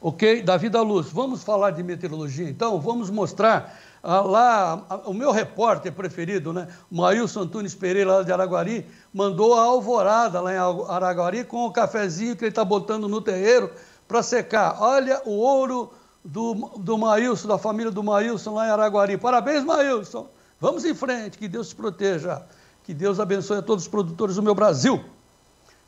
Ok? Davi da Luz. Vamos falar de meteorologia então? Vamos mostrar ah, lá. Ah, o meu repórter preferido, né? Maílson Antunes Pereira, lá de Araguari, mandou a alvorada lá em Araguari com o cafezinho que ele está botando no terreiro para secar. Olha o ouro do, do Maílson, da família do Maílson lá em Araguari. Parabéns, Maílson. Vamos em frente, que Deus te proteja. Que Deus abençoe a todos os produtores do meu Brasil.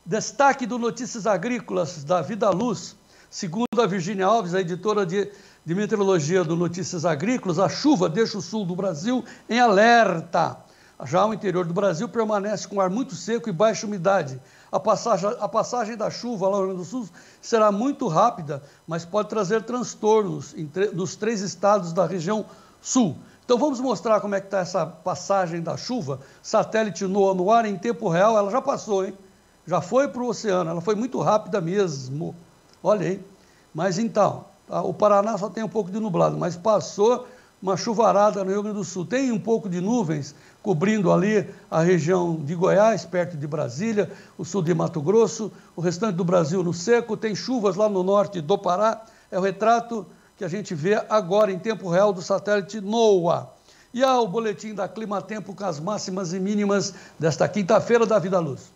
Destaque do Notícias Agrícolas, da Vida Luz. Segundo a Virginia Alves, a editora de, de meteorologia do Notícias Agrícolas, a chuva deixa o sul do Brasil em alerta. Já o interior do Brasil permanece com ar muito seco e baixa umidade. A passagem, a passagem da chuva lá no Rio Grande do Sul será muito rápida, mas pode trazer transtornos nos três estados da região sul. Então vamos mostrar como é que está essa passagem da chuva. Satélite NOAA no ar em tempo real, ela já passou, hein? Já foi para o oceano, ela foi muito rápida mesmo. Olha aí, Mas então, o Paraná só tem um pouco de nublado, mas passou uma chuvarada no Rio Grande do Sul. Tem um pouco de nuvens cobrindo ali a região de Goiás, perto de Brasília, o sul de Mato Grosso, o restante do Brasil no seco, tem chuvas lá no norte do Pará. É o retrato que a gente vê agora em tempo real do satélite NOAA. E há o boletim da Clima Tempo com as máximas e mínimas desta quinta-feira da Vida Luz.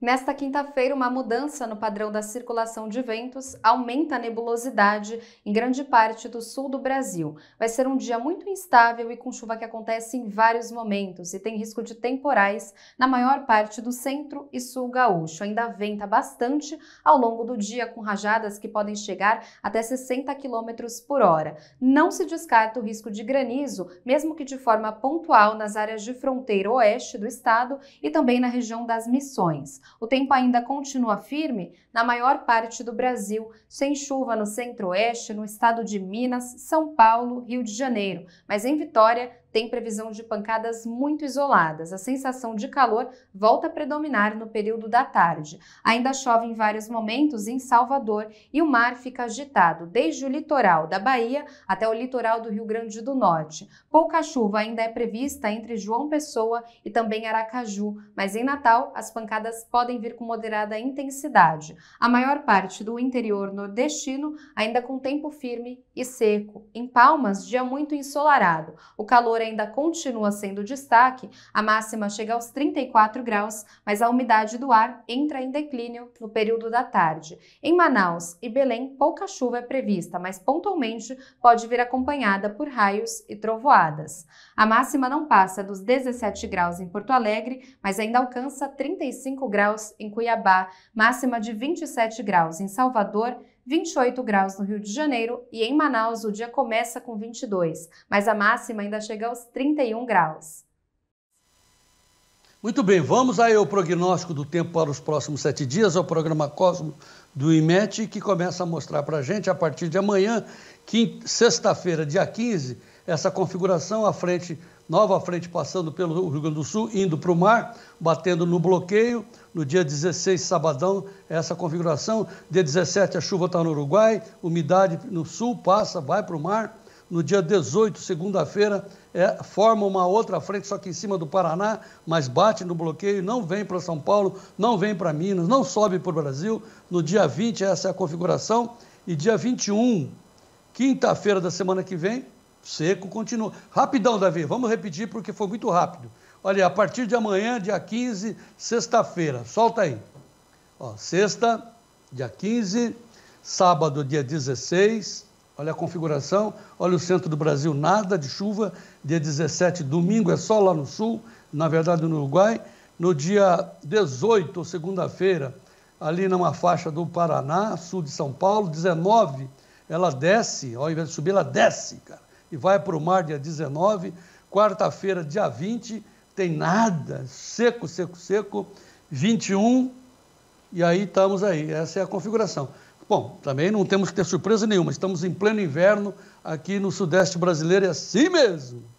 Nesta quinta-feira, uma mudança no padrão da circulação de ventos aumenta a nebulosidade em grande parte do sul do Brasil. Vai ser um dia muito instável e com chuva que acontece em vários momentos e tem risco de temporais na maior parte do centro e sul gaúcho. Ainda venta bastante ao longo do dia, com rajadas que podem chegar até 60 km por hora. Não se descarta o risco de granizo, mesmo que de forma pontual nas áreas de fronteira oeste do estado e também na região das Missões o tempo ainda continua firme na maior parte do Brasil, sem chuva no centro-oeste, no estado de Minas, São Paulo, Rio de Janeiro, mas em Vitória tem previsão de pancadas muito isoladas. A sensação de calor volta a predominar no período da tarde. Ainda chove em vários momentos em Salvador e o mar fica agitado desde o litoral da Bahia até o litoral do Rio Grande do Norte. Pouca chuva ainda é prevista entre João Pessoa e também Aracaju, mas em Natal as pancadas podem vir com moderada intensidade. A maior parte do interior nordestino ainda com tempo firme e seco. Em Palmas, dia muito ensolarado. O calor é ainda continua sendo destaque, a máxima chega aos 34 graus, mas a umidade do ar entra em declínio no período da tarde. Em Manaus e Belém, pouca chuva é prevista, mas pontualmente pode vir acompanhada por raios e trovoadas. A máxima não passa dos 17 graus em Porto Alegre, mas ainda alcança 35 graus em Cuiabá, máxima de 27 graus em Salvador. 28 graus no Rio de Janeiro e em Manaus o dia começa com 22, mas a máxima ainda chega aos 31 graus. Muito bem, vamos aí ao prognóstico do tempo para os próximos sete dias, ao programa Cosmo do IMET, que começa a mostrar para a gente a partir de amanhã, sexta-feira, dia 15, essa configuração à frente nova frente passando pelo Rio Grande do Sul, indo para o mar, batendo no bloqueio. No dia 16, sabadão, é essa configuração. Dia 17, a chuva está no Uruguai, umidade no sul passa, vai para o mar. No dia 18, segunda-feira, é, forma uma outra frente, só que em cima do Paraná, mas bate no bloqueio, não vem para São Paulo, não vem para Minas, não sobe para o Brasil. No dia 20, essa é a configuração. E dia 21, quinta-feira da semana que vem, seco continua. Rapidão, Davi, vamos repetir porque foi muito rápido. Olha, a partir de amanhã, dia 15, sexta-feira, solta aí. Ó, sexta, dia 15, sábado, dia 16, olha a configuração, olha o centro do Brasil, nada de chuva, dia 17, domingo é só lá no sul, na verdade no Uruguai, no dia 18, segunda-feira, ali numa faixa do Paraná, sul de São Paulo, 19, ela desce, ao invés de subir, ela desce, cara e vai para o mar dia 19. Quarta-feira, dia 20, tem nada, seco, seco, seco. 21, e aí estamos aí. Essa é a configuração. Bom, também não temos que ter surpresa nenhuma, estamos em pleno inverno aqui no Sudeste brasileiro, é assim mesmo.